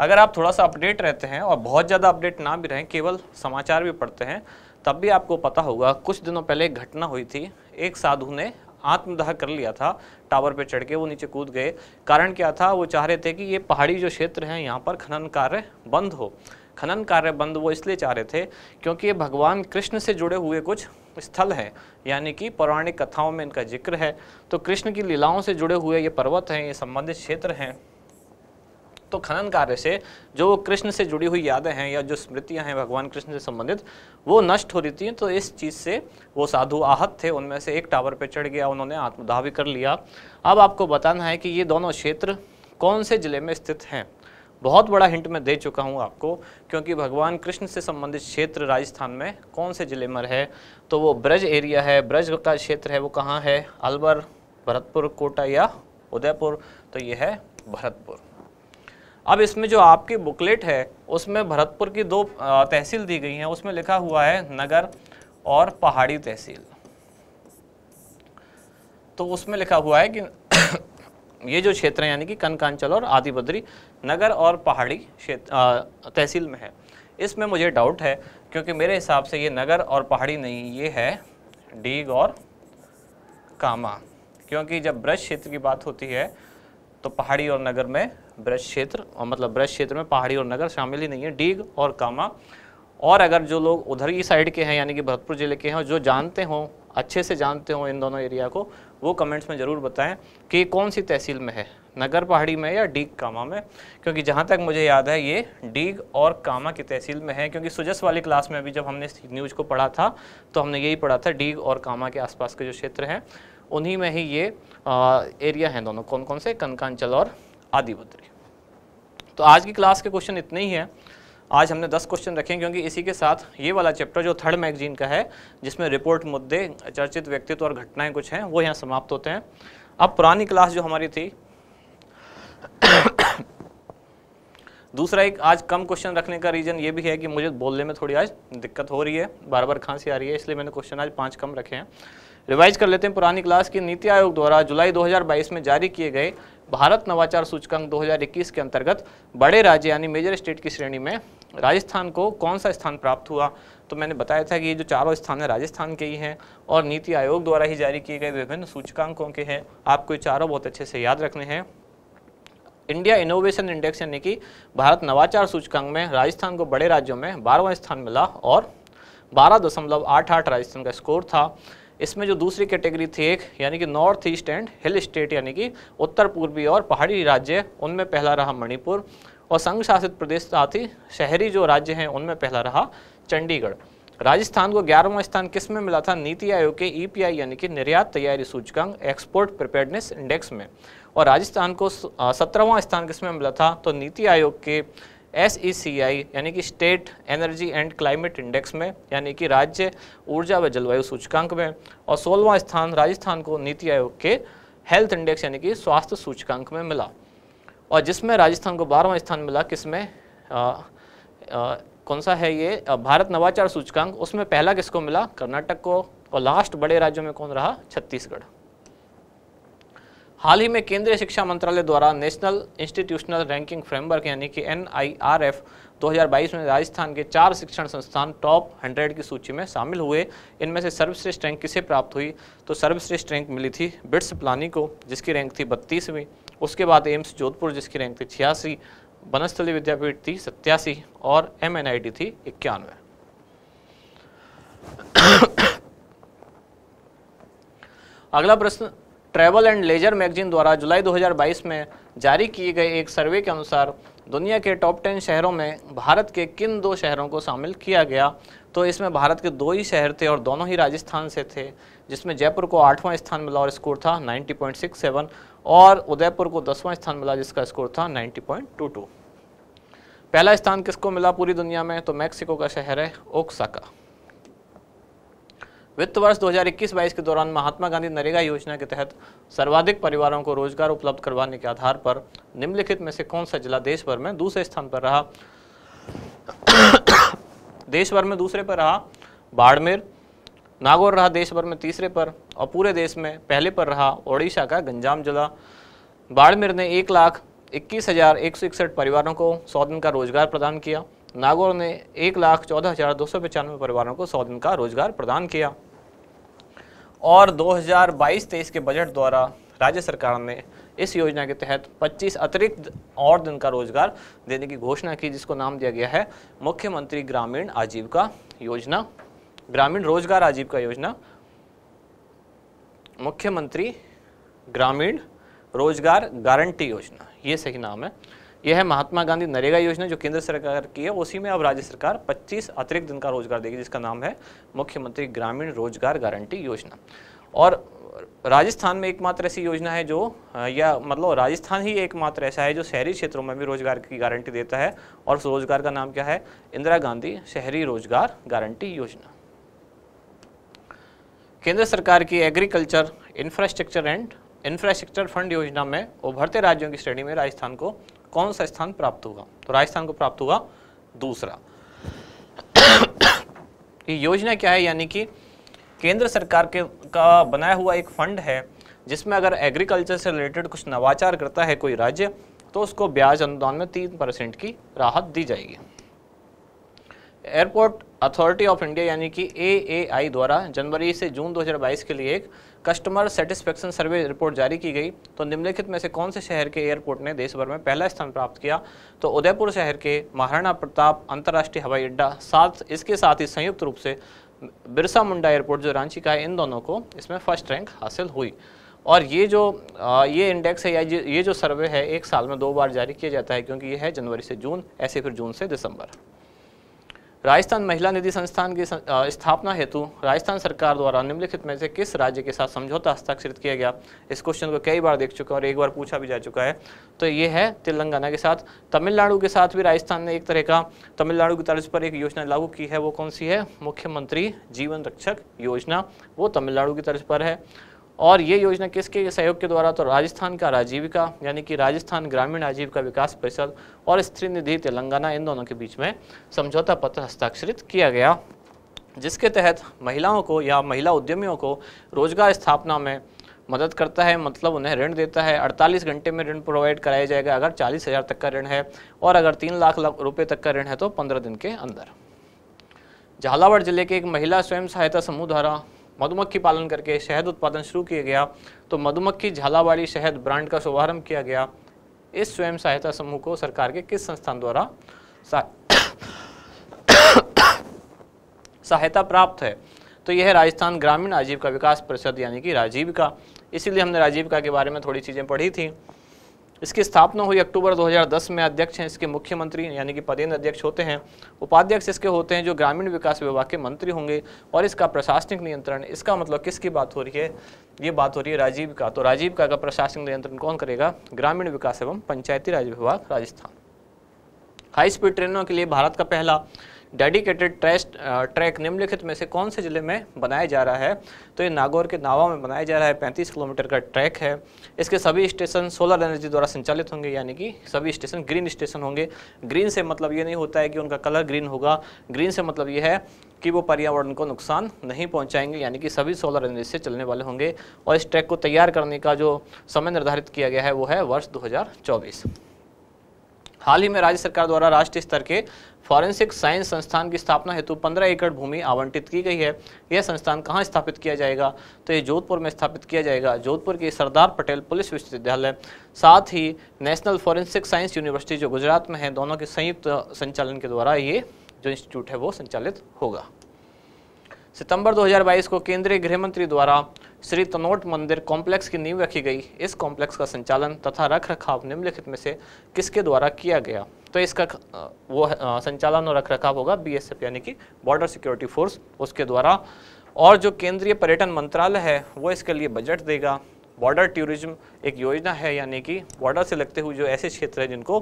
अगर आप थोड़ा सा अपडेट रहते हैं और बहुत ज़्यादा अपडेट ना भी रहें केवल समाचार भी पढ़ते हैं तब भी आपको पता होगा कुछ दिनों पहले एक घटना हुई थी एक साधु ने आत्मदाह कर लिया था टावर पे चढ़ के वो नीचे कूद गए कारण क्या था वो चाह रहे थे कि ये पहाड़ी जो क्षेत्र हैं यहाँ पर खनन कार्य बंद हो खनन कार्य बंद वो इसलिए चाह रहे थे क्योंकि ये भगवान कृष्ण से जुड़े हुए कुछ स्थल हैं यानी कि पौराणिक कथाओं में इनका जिक्र है तो कृष्ण की लीलाओं से जुड़े हुए ये पर्वत हैं ये संबंधित क्षेत्र हैं तो खनन कार्य से जो कृष्ण से जुड़ी हुई यादें हैं या जो स्मृतियां हैं भगवान कृष्ण से संबंधित वो नष्ट हो रही थी तो इस चीज़ से वो साधु आहत थे उनमें से एक टावर पर चढ़ गया उन्होंने आत्मदाह भी कर लिया अब आपको बताना है कि ये दोनों क्षेत्र कौन से ज़िले में स्थित हैं बहुत बड़ा हिंट मैं दे चुका हूँ आपको क्योंकि भगवान कृष्ण से संबंधित क्षेत्र राजस्थान में कौन से ज़िले में है तो वो ब्रज एरिया है ब्रज का क्षेत्र है वो कहाँ है अलवर भरतपुर कोटा या उदयपुर तो ये है भरतपुर अब इसमें जो आपकी बुकलेट है उसमें भरतपुर की दो तहसील दी गई हैं उसमें लिखा हुआ है नगर और पहाड़ी तहसील तो उसमें लिखा हुआ है कि ये जो क्षेत्र है यानी कि कनकांचल और आदि बद्री नगर और पहाड़ी क्षेत्र तहसील में है इसमें मुझे डाउट है क्योंकि मेरे हिसाब से ये नगर और पहाड़ी नहीं ये है डीग और कामा क्योंकि जब ब्रज क्षेत्र की बात होती है तो पहाड़ी और नगर में ब्रज क्षेत्र और मतलब ब्रज क्षेत्र में पहाड़ी और नगर शामिल ही नहीं है डीग और कामा और अगर जो लोग उधर की साइड के हैं यानी कि भरतपुर ज़िले के हैं जो जानते हों अच्छे से जानते हों इन दोनों एरिया को वो कमेंट्स में ज़रूर बताएं कि कौन सी तहसील में है नगर पहाड़ी में या डीग कामा में क्योंकि जहाँ तक मुझे याद है ये डीग और कामा की तहसील में है क्योंकि सुजस वाली क्लास में अभी जब हमने न्यूज़ को पढ़ा था तो हमने यही पढ़ा था डीग और कामा के आसपास के जो क्षेत्र हैं उन्हीं में ही ये आ, एरिया हैं दोनों कौन कौन से कनकांचल और आदिबद्री तो आज की क्लास के क्वेश्चन इतने ही हैं आज हमने 10 क्वेश्चन रखे क्योंकि इसी के साथ ये वाला चैप्टर जो थर्ड मैगजीन का है जिसमें रिपोर्ट मुद्दे चर्चित व्यक्तित्व और घटनाएं कुछ हैं वो यहाँ समाप्त होते हैं अब पुरानी क्लास जो हमारी थी दूसरा एक आज कम क्वेश्चन रखने का रीज़न ये भी है कि मुझे बोलने में थोड़ी आज दिक्कत हो रही है बार बार खांसी आ रही है इसलिए मैंने क्वेश्चन आज पाँच कम रखे हैं रिवाइज कर लेते हैं पुरानी क्लास की नीति आयोग द्वारा जुलाई 2022 में जारी किए गए भारत नवाचार सूचकांक 2021 के अंतर्गत बड़े राज्य यानी मेजर स्टेट की श्रेणी में राजस्थान को कौन सा स्थान प्राप्त हुआ तो मैंने बताया था कि ये जो चारों स्थान है राजस्थान के ही हैं और नीति आयोग द्वारा ही जारी किए गए विभिन्न सूचकांकों के हैं आपको ये चारों बहुत अच्छे से याद रखने हैं इंडिया इनोवेशन इंडेक्स यानी कि भारत नवाचार सूचकांक में राजस्थान को बड़े राज्यों में बारहवा स्थान मिला और बारह दशमलव आठ आठ राजस्थान का स्कोर था इसमें जो दूसरी कैटेगरी थी एक यानी कि north east and hill state यानी कि उत्तर पूर्वी और पहाड़ी राज्य उनमें पहला रहा मणिपुर और संघ शासित प्रदेश साथ ही शहरी जो राज्य हैं उनमें पहला रहा चंडीगढ़ राजस्थान को ग्यारहवां स्थान किस में मिला था नीति आयोग के ईपीआई e यानी कि निर्यात तैयारी सूचकांक एक्सपोर्ट प्रिपेयरनेस इंडेक्स में और राजस्थान को सत्रहवां स्थान किस में मिला था तो नीति आयोग के एस e यानी कि state energy and climate index में यानी कि राज्य ऊर्जा व जलवायु सूचकांक में और सोलवा स्थान राजस्थान को नीति आयोग के हेल्थ इंडेक्स यानी कि स्वास्थ्य सूचकांक में मिला और जिसमें राजस्थान को बारहवां स्थान मिला किसमें कौन सा है ये भारत नवाचार सूचकांक उसमें पहला किसको मिला कर्नाटक को और लास्ट बड़े राज्यों में कौन रहा छत्तीसगढ़ हाल ही में केंद्रीय शिक्षा मंत्रालय द्वारा नेशनल इंस्टीट्यूशनल रैंकिंग फ्रेमवर्क यानी कि एन 2022 में राजस्थान के चार शिक्षण संस्थान टॉप 100 की सूची में शामिल हुए इनमें से सर्वश्रेष्ठ रैंक किसे प्राप्त हुई तो सर्वश्रेष्ठ रैंक मिली थी बिट्स प्लानी को जिसकी रैंक थी बत्तीसवीं उसके बाद एम्स जोधपुर जिसकी रैंक थी छियासी वनस्थली विद्यापीठ थी सत्यासी और एम थी इक्यानवे अगला प्रश्न ट्रैवल एंड लेजर मैगजीन द्वारा जुलाई 2022 में जारी किए गए एक सर्वे के अनुसार दुनिया के टॉप टेन शहरों में भारत के किन दो शहरों को शामिल किया गया तो इसमें भारत के दो ही शहर थे और दोनों ही राजस्थान से थे जिसमें जयपुर को आठवां स्थान मिला और स्कोर था 90.67 और उदयपुर को दसवां स्थान मिला जिसका स्कोर था 90.22 पहला स्थान किसको मिला पूरी दुनिया में तो मैक्सिको का शहर है ओक्साका वित्त वर्ष 2021-22 के दौरान महात्मा गांधी नरेगा योजना के तहत सर्वाधिक परिवारों को रोजगार उपलब्ध करवाने के आधार पर निम्नलिखित में से कौन सा जिला देश भर में दूसरे स्थान पर रहा देश भर में दूसरे पर रहा बाड़मेर नागौर रहा देश भर में तीसरे पर और पूरे देश में पहले पर रहा ओडिशा का गंजाम जिला बाड़मेर ने एक लाख इक्कीस हज़ार एक सौ इकसठ परिवारों को सौ दिन का रोजगार प्रदान किया नागौर ने एक लाख चौदह हज़ार दो सौ पचानवे परिवारों को सौ दिन का रोजगार प्रदान किया और 2022-23 के बजट द्वारा राज्य सरकार ने इस योजना के तहत 25 अतिरिक्त और दिन का रोजगार देने की घोषणा की जिसको नाम दिया गया है मुख्यमंत्री ग्रामीण आजीविका योजना ग्रामीण रोजगार आजीविका योजना मुख्यमंत्री ग्रामीण रोजगार गारंटी योजना ये सही नाम है यह है महात्मा गांधी नरेगा योजना जो केंद्र सरकार की है उसी में अब राज्य सरकार 25 अतिरिक्त दिन का रोजगार देगी जिसका नाम है मुख्यमंत्री ग्रामीण रोजगार गारंटी योजना और राजस्थान में एकमात्र ऐसी योजना है जो या मतलब राजस्थान ही एकमात्र ऐसा है जो शहरी क्षेत्रों में भी रोजगार की गारंटी देता है और उस रोजगार का नाम क्या है इंदिरा गांधी शहरी रोजगार गारंटी योजना केंद्र सरकार की agriculture infrastructure and infrastructure fund योजना में उभरते राज्यों की श्रेणी में राजस्थान को कौन सा स्थान प्राप्त होगा तो राजस्थान को प्राप्त होगा दूसरा ये योजना क्या है यानी कि केंद्र सरकार के का बनाया हुआ एक फंड है जिसमें अगर एग्रीकल्चर से रिलेटेड कुछ नवाचार करता है कोई राज्य तो उसको ब्याज अनुदान में तीन परसेंट की राहत दी जाएगी एयरपोर्ट अथॉरिटी ऑफ इंडिया यानी कि ए द्वारा जनवरी से जून 2022 के लिए एक कस्टमर सेटिस्फेक्शन सर्वे रिपोर्ट जारी की गई तो निम्नलिखित में से कौन से शहर के एयरपोर्ट ने देश भर में पहला स्थान प्राप्त किया तो उदयपुर शहर के महाराणा प्रताप अंतर्राष्ट्रीय हवाई अड्डा साथ इसके साथ ही संयुक्त रूप से बिरसा मुंडा एयरपोर्ट जो रांची का है इन दोनों को इसमें फर्स्ट रैंक हासिल हुई और ये जो आ, ये इंडेक्स है या ये जो सर्वे है एक साल में दो बार जारी किया जाता है क्योंकि ये है जनवरी से जून ऐसे फिर जून से दिसंबर राजस्थान महिला निधि संस्थान की स्थापना हेतु राजस्थान सरकार द्वारा निम्नलिखित में से किस राज्य के साथ समझौता हस्ताक्षरित किया गया इस क्वेश्चन को कई बार देख चुका और एक बार पूछा भी जा चुका है तो ये है तेलंगाना के साथ तमिलनाडु के साथ भी राजस्थान ने एक तरह का तमिलनाडु की तर्ज पर एक योजना लागू की है वो कौन सी है मुख्यमंत्री जीवन रक्षक योजना वो तमिलनाडु की तर्ज पर है और ये योजना किसके सहयोग के द्वारा तो राजस्थान का राजीविका यानी कि राजस्थान ग्रामीण आजीविका विकास परिषद और स्त्री निधि तेलंगाना इन दोनों के बीच में समझौता पत्र हस्ताक्षरित किया गया जिसके तहत महिलाओं को या महिला उद्यमियों को रोजगार स्थापना में मदद करता है मतलब उन्हें ऋण देता है 48 घंटे में ऋण प्रोवाइड कराया जाएगा अगर चालीस हज़ार तक का ऋण है और अगर तीन लाख रुपए तक का ऋण है तो पंद्रह दिन के अंदर झालावाड़ जिले के एक महिला स्वयं सहायता समूह द्वारा मधुमक्खी पालन करके शहद उत्पादन शुरू किया गया तो मधुमक्खी झालावाड़ी शहद ब्रांड का शुभारंभ किया गया इस स्वयं सहायता समूह को सरकार के किस संस्थान द्वारा सहायता प्राप्त है तो यह राजस्थान ग्रामीण आजीविका विकास परिषद यानी कि राजीविका इसीलिए हमने राजीविका के बारे में थोड़ी चीज़ें पढ़ी थी इसकी स्थापना हुई अक्टूबर 2010 में अध्यक्ष हैं इसके मुख्यमंत्री यानी कि पदेन अध्यक्ष होते हैं उपाध्यक्ष इसके होते हैं जो ग्रामीण विकास विभाग के मंत्री होंगे और इसका प्रशासनिक नियंत्रण इसका मतलब किसकी बात हो रही है ये बात हो रही है राजीव का तो राजीव का का प्रशासनिक नियंत्रण कौन करेगा ग्रामीण विकास एवं पंचायती राज विभाग राजस्थान हाई स्पीड ट्रेनों के लिए भारत का पहला डेडिकेटेड ट्रेस्ट ट्रैक निम्नलिखित में से कौन से ज़िले में बनाया जा रहा है तो ये नागौर के नावा में बनाया जा रहा है पैंतीस किलोमीटर का ट्रैक है इसके सभी स्टेशन सोलर एनर्जी द्वारा संचालित होंगे यानी कि सभी स्टेशन ग्रीन स्टेशन होंगे ग्रीन से मतलब ये नहीं होता है कि उनका कलर ग्रीन होगा ग्रीन से मतलब ये है कि वो पर्यावरण को नुकसान नहीं पहुंचाएंगे यानी कि सभी सोलर एनर्जी से चलने वाले होंगे और इस ट्रैक को तैयार करने का जो समय निर्धारित किया गया है वो है वर्ष 2024 हाल ही में राज्य सरकार द्वारा राष्ट्रीय स्तर के फॉरेंसिक साइंस संस्थान की स्थापना हेतु 15 एकड़ भूमि आवंटित की गई है यह संस्थान कहाँ स्थापित किया जाएगा तो ये जोधपुर में स्थापित किया जाएगा जोधपुर के सरदार पटेल पुलिस विश्वविद्यालय साथ ही नेशनल फॉरेंसिक साइंस यूनिवर्सिटी जो गुजरात में है दोनों के संयुक्त संचालन के द्वारा ये जो इंस्टीट्यूट है वो संचालित होगा सितंबर 2022 को केंद्रीय गृह मंत्री द्वारा श्री तनोट मंदिर कॉम्प्लेक्स की नींव रखी गई इस कॉम्प्लेक्स का संचालन तथा रख रखाव निम्नलिखित में से किसके द्वारा किया गया तो इसका वो संचालन और रख रखाव होगा बी यानी कि बॉर्डर सिक्योरिटी फोर्स उसके द्वारा और जो केंद्रीय पर्यटन मंत्रालय है वो इसके लिए बजट देगा बॉर्डर टूरिज्म एक योजना है यानी कि बॉर्डर से लगते हुए जो ऐसे क्षेत्र हैं जिनको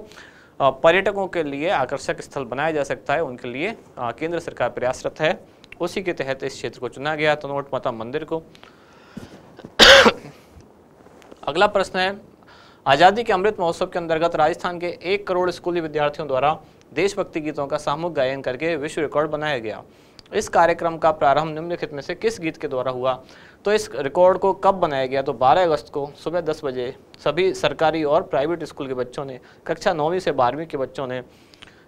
पर्यटकों के लिए आकर्षक स्थल बनाया जा सकता है उनके लिए केंद्र सरकार प्रयासरत है उसी के तहत इस क्षेत्र को चुना गया तनोट तो माता मंदिर को अगला प्रश्न है आज़ादी के अमृत महोत्सव के अंतर्गत राजस्थान के एक करोड़ स्कूली विद्यार्थियों द्वारा देशभक्ति गीतों का सामूहिक गायन करके विश्व रिकॉर्ड बनाया गया इस कार्यक्रम का प्रारंभ निम्नलिखित में से किस गीत के द्वारा हुआ तो इस रिकॉर्ड को कब बनाया गया तो 12 अगस्त को सुबह 10 बजे सभी सरकारी और प्राइवेट स्कूल के बच्चों ने कक्षा नौवीं से बारहवीं के बच्चों ने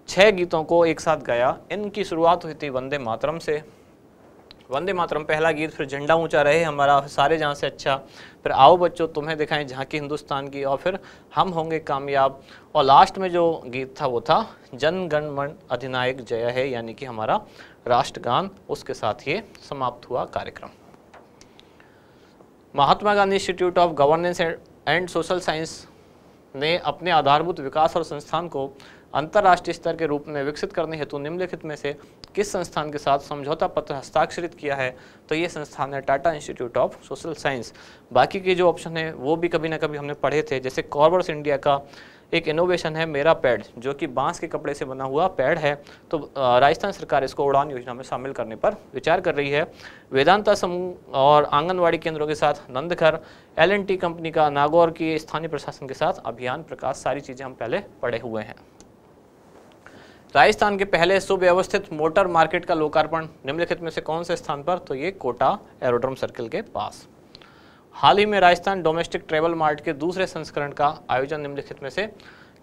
छह गीतों को एक साथ गाया इनकी शुरुआत हुई थी वंदे मातरम से वंदे मातरम पहला गीत फिर झंडा ऊंचा रहे हमारा सारे जहाँ से अच्छा फिर आओ बच्चों तुम्हें दिखाएं जहाँ की हिंदुस्तान की और फिर हम होंगे कामयाब और लास्ट में जो गीत था वो था जन गण मन अधिनायक जय है यानी कि हमारा राष्ट्रगान उसके साथ ये समाप्त हुआ कार्यक्रम Mahatma Gandhi institute of governance and social science ने अपने आधारभूत विकास और संस्थान को अंतर्राष्ट्रीय स्तर के रूप में विकसित करने हेतु निम्नलिखित में से किस संस्थान के साथ समझौता पत्र हस्ताक्षरित किया है तो ये संस्थान है Tata institute of social science बाकी के जो ऑप्शन है वो भी कभी ना कभी हमने पढ़े थे जैसे कॉर्बर्स इंडिया का एक इनोवेशन है मेरा पैड जो कि बांस के कपड़े से बना हुआ पैड है तो राजस्थान सरकार इसको उड़ान योजना में शामिल करने पर विचार कर रही है वेदांता समूह और आंगनवाड़ी केंद्रों के साथ नंदघर एल कंपनी का नागौर की स्थानीय प्रशासन के साथ अभियान प्रकाश सारी चीज़ें हम पहले पढ़े हुए हैं राजस्थान के पहले सुव्यवस्थित मोटर मार्केट का लोकार्पण निम्नलिखित में से कौन से स्थान पर तो ये कोटा एरोड्रोम सर्किल के पास हाल ही में राजस्थान डोमेस्टिक ट्रेवल मार्ट के दूसरे संस्करण का आयोजन निम्नलिखित में से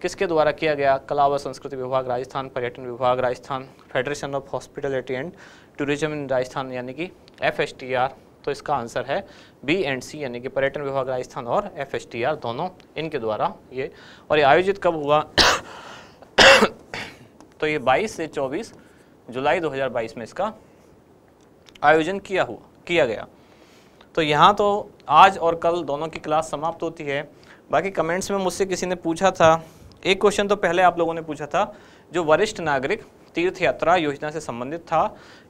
किसके द्वारा किया गया कला व संस्कृति विभाग राजस्थान पर्यटन विभाग Rajasthan federation of hospitality and tourism in Rajasthan यानी कि एफ तो इसका आंसर है बी एंड सी यानी कि पर्यटन विभाग राजस्थान और एफ दोनों इनके द्वारा ये और ये आयोजित कब हुआ तो ये 22 से 24 जुलाई 2022 में इसका आयोजन किया हुआ किया गया तो यहाँ तो आज और कल दोनों की क्लास समाप्त होती है बाकी कमेंट्स में मुझसे किसी ने पूछा था एक क्वेश्चन तो पहले आप लोगों ने पूछा था जो वरिष्ठ नागरिक तीर्थ यात्रा योजना से संबंधित था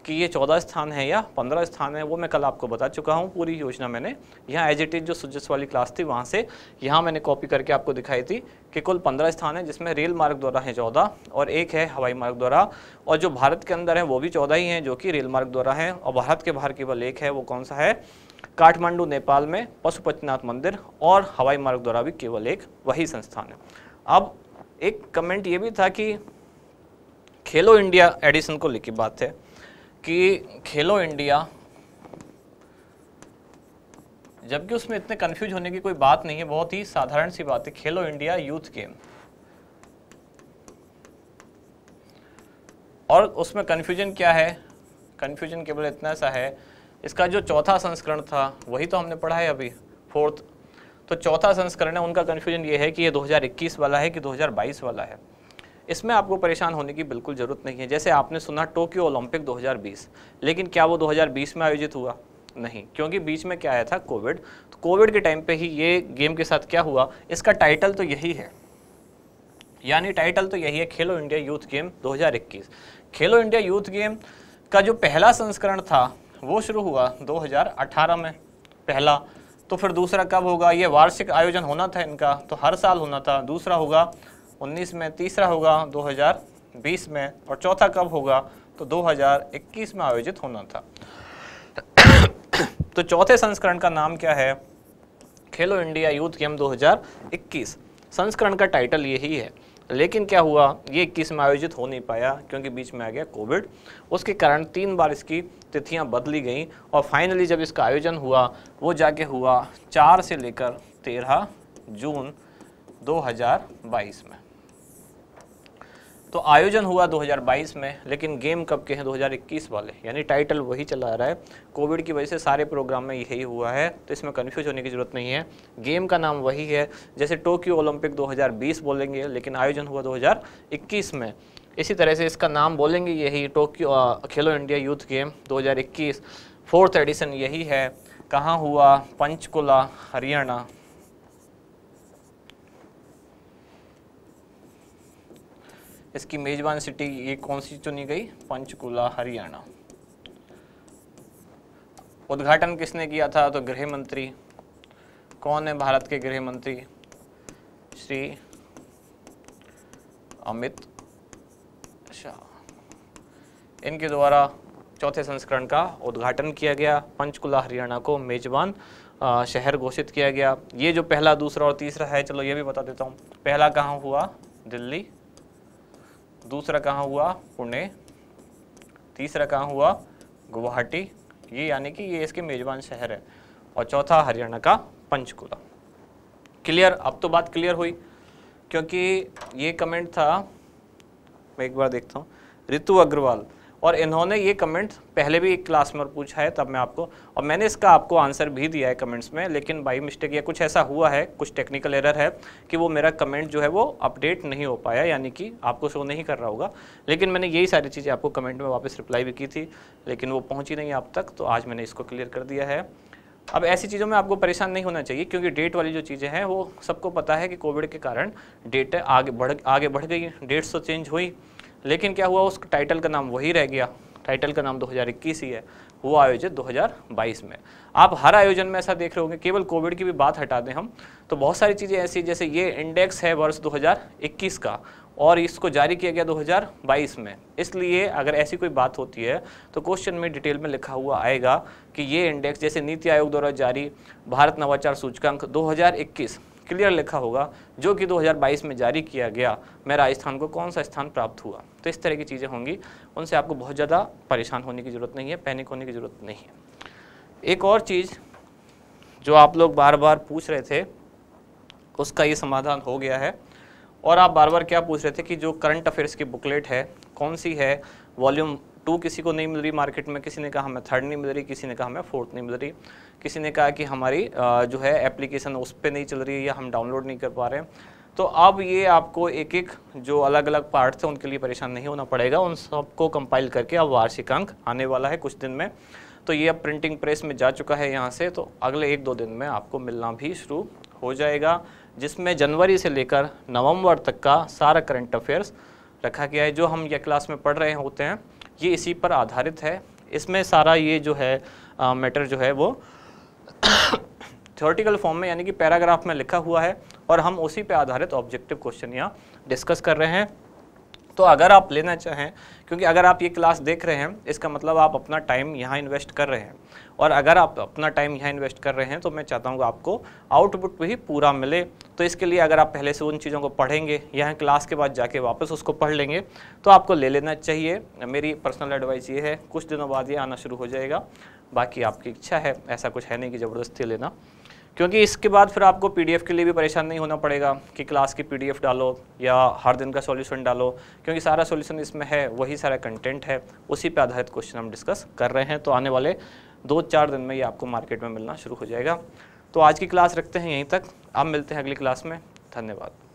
कि ये चौदह स्थान है या पंद्रह स्थान है वो मैं कल आपको बता चुका हूँ पूरी योजना मैंने यहाँ एज इट इज जो सुजस वाली क्लास थी वहाँ से यहाँ मैंने कॉपी करके आपको दिखाई थी कि कुल पंद्रह स्थान है जिसमें रेल मार्ग द्वारा है चौदह और एक है हवाई मार्ग द्वारा और जो भारत के अंदर है वो भी चौदह ही हैं जो कि रेल मार्ग द्वारा है और भारत के बाहर केवल एक है वो कौन सा है काठमांडू नेपाल में पशुपतिनाथ मंदिर और हवाई मार्ग द्वारा भी केवल एक वही संस्थान है अब एक कमेंट ये भी था कि खेलो इंडिया एडिशन को लिखी बात है कि खेलो इंडिया जबकि उसमें इतने कंफ्यूज होने की कोई बात नहीं है बहुत ही साधारण सी बात है खेलो इंडिया यूथ गेम और उसमें कन्फ्यूजन क्या है कंफ्यूजन केवल इतना सा है इसका जो चौथा संस्करण था वही तो हमने पढ़ा है अभी फोर्थ तो चौथा संस्करण है उनका कन्फ्यूजन ये है कि ये 2021 वाला है कि 2022 वाला है इसमें आपको परेशान होने की बिल्कुल ज़रूरत नहीं है जैसे आपने सुना टोक्यो ओलंपिक 2020 लेकिन क्या वो 2020 में आयोजित हुआ नहीं क्योंकि बीच में क्या आया था कोविड तो कोविड के टाइम पे ही ये गेम के साथ क्या हुआ इसका टाइटल तो यही है यानी टाइटल तो यही है खेलो इंडिया यूथ गेम 2021 खेलो इंडिया यूथ गेम का जो पहला संस्करण था वो शुरू हुआ 2018 में पहला तो फिर दूसरा कब होगा ये वार्षिक आयोजन होना था इनका तो हर साल होना था दूसरा होगा 2019 में तीसरा होगा 2020 में और चौथा कब होगा तो 2021 में आयोजित होना था तो चौथे संस्करण का नाम क्या है खेलो इंडिया यूथ गेम 2021 संस्करण का टाइटल यही है लेकिन क्या हुआ ये इक्कीस में आयोजित हो नहीं पाया क्योंकि बीच में आ गया कोविड उसके कारण तीन बार इसकी तिथियां बदली गई और फाइनली जब इसका आयोजन हुआ वो जाके हुआ चार से लेकर तेरह जून 2022 में तो आयोजन हुआ 2022 में लेकिन गेम कब के हैं 2021 वाले यानी टाइटल वही चला रहा है कोविड की वजह से सारे प्रोग्राम में यही हुआ है तो इसमें कन्फ्यूज होने की ज़रूरत नहीं है गेम का नाम वही है जैसे टोक्यो ओलंपिक 2020 बोलेंगे लेकिन आयोजन हुआ 2021 में इसी तरह से इसका नाम बोलेंगे यही Tokyo Khelo India youth game दो फोर्थ एडिशन यही है कहाँ हुआ पंचकुला हरियाणा इसकी मेज़बान सिटी ये कौन सी चुनी गई पंचकूला हरियाणा उद्घाटन किसने किया था तो गृह मंत्री कौन है भारत के गृह मंत्री श्री अमित शाह इनके द्वारा चौथे संस्करण का उद्घाटन किया गया पंचकुला हरियाणा को मेजबान शहर घोषित किया गया ये जो पहला दूसरा और तीसरा है चलो ये भी बता देता हूँ पहला कहाँ हुआ दिल्ली दूसरा कहाँ हुआ पुणे तीसरा कहाँ हुआ गुवाहाटी ये यानी कि ये इसके मेजबान शहर है और चौथा हरियाणा का पंचकुला क्लियर अब तो बात क्लियर हुई क्योंकि ये कमेंट था मैं एक बार देखता हूँ रितु अग्रवाल और इन्होंने ये कमेंट पहले भी एक क्लास में पूछा है तब मैं आपको और मैंने इसका आपको आंसर भी दिया है कमेंट्स में लेकिन बाई मिस्टेक या कुछ ऐसा हुआ है कुछ टेक्निकल एरर है कि वो मेरा कमेंट जो है वो अपडेट नहीं हो पाया यानी कि आपको शो नहीं कर रहा होगा लेकिन मैंने यही सारी चीज़ें आपको कमेंट में वापस रिप्लाई भी की थी लेकिन वो पहुँची नहीं आप तक तो आज मैंने इसको क्लियर कर दिया है अब ऐसी चीज़ों में आपको परेशान नहीं होना चाहिए क्योंकि डेट वाली जो चीज़ें हैं वो सबको पता है कि कोविड के कारण डेट आगे बढ़ आगे बढ़ गई डेट्स तो चेंज हुई लेकिन क्या हुआ उस टाइटल का नाम वही रह गया टाइटल का नाम 2021 ही है वो आयोजित 2022 में आप हर आयोजन में ऐसा देख रहे होंगे केवल कोविड की भी बात हटा दें हम तो बहुत सारी चीज़ें ऐसी जैसे ये इंडेक्स है वर्ष 2021 का और इसको जारी किया गया 2022 में इसलिए अगर ऐसी कोई बात होती है तो क्वेश्चन में डिटेल में लिखा हुआ आएगा कि ये इंडेक्स जैसे नीति आयोग द्वारा जारी भारत नवाचार सूचकांक दो क्लियर लिखा होगा जो कि 2022 में जारी किया गया मैं राजस्थान को कौन सा स्थान प्राप्त हुआ तो इस तरह की चीज़ें होंगी उनसे आपको बहुत ज़्यादा परेशान होने की ज़रूरत नहीं है पैनिक होने की ज़रूरत नहीं है एक और चीज़ जो आप लोग बार बार पूछ रहे थे उसका ये समाधान हो गया है और आप बार बार क्या पूछ रहे थे कि जो करंट अफेयर्स की बुकलेट है कौन सी है वॉल्यूम टू किसी को नहीं मिल रही मार्केट में किसी ने कहा हमें थर्ड नहीं मिल रही किसी ने कहा हमें फोर्थ नहीं मिल रही किसी ने कहा कि हमारी जो है एप्लीकेशन उस पर नहीं चल रही है या हम डाउनलोड नहीं कर पा रहे हैं तो अब ये आपको एक एक जो अलग अलग पार्ट्स हैं उनके लिए परेशान नहीं होना पड़ेगा उन सबको कंपाइल करके अब वार्षिक अंक आने वाला है कुछ दिन में तो ये अब प्रिंटिंग प्रेस में जा चुका है यहाँ से तो अगले एक दो दिन में आपको मिलना भी शुरू हो जाएगा जिसमें जनवरी से लेकर नवंबर तक का सारा करंट अफेयर्स रखा गया है जो हम यह क्लास में पढ़ रहे होते हैं ये इसी पर आधारित है इसमें सारा ये जो है मैटर जो है वो थ्योरेटिकल फॉर्म में यानी कि पैराग्राफ में लिखा हुआ है और हम उसी पे आधारित ऑब्जेक्टिव क्वेश्चन यहाँ डिस्कस कर रहे हैं तो अगर आप लेना चाहें क्योंकि अगर आप ये क्लास देख रहे हैं इसका मतलब आप अपना टाइम यहाँ इन्वेस्ट कर रहे हैं और अगर आप अपना टाइम यहाँ इन्वेस्ट कर रहे हैं तो मैं चाहता हूँ आपको आउटपुट भी पूरा मिले तो इसके लिए अगर आप पहले से उन चीज़ों को पढ़ेंगे यहाँ क्लास के बाद जाके वापस उसको पढ़ लेंगे तो आपको ले लेना चाहिए मेरी पर्सनल एडवाइस ये है कुछ दिनों बाद ये आना शुरू हो जाएगा बाकी आपकी इच्छा है ऐसा कुछ है नहीं कि ज़बरदस्ती लेना क्योंकि इसके बाद फिर आपको पीडीएफ के लिए भी परेशान नहीं होना पड़ेगा कि क्लास की पीडीएफ डालो या हर दिन का सॉल्यूशन डालो क्योंकि सारा सॉल्यूशन इसमें है वही सारा कंटेंट है उसी पर आधारित क्वेश्चन हम डिस्कस कर रहे हैं तो आने वाले दो चार दिन में ये आपको मार्केट में मिलना शुरू हो जाएगा तो आज की क्लास रखते हैं यहीं तक आप मिलते हैं अगली क्लास में धन्यवाद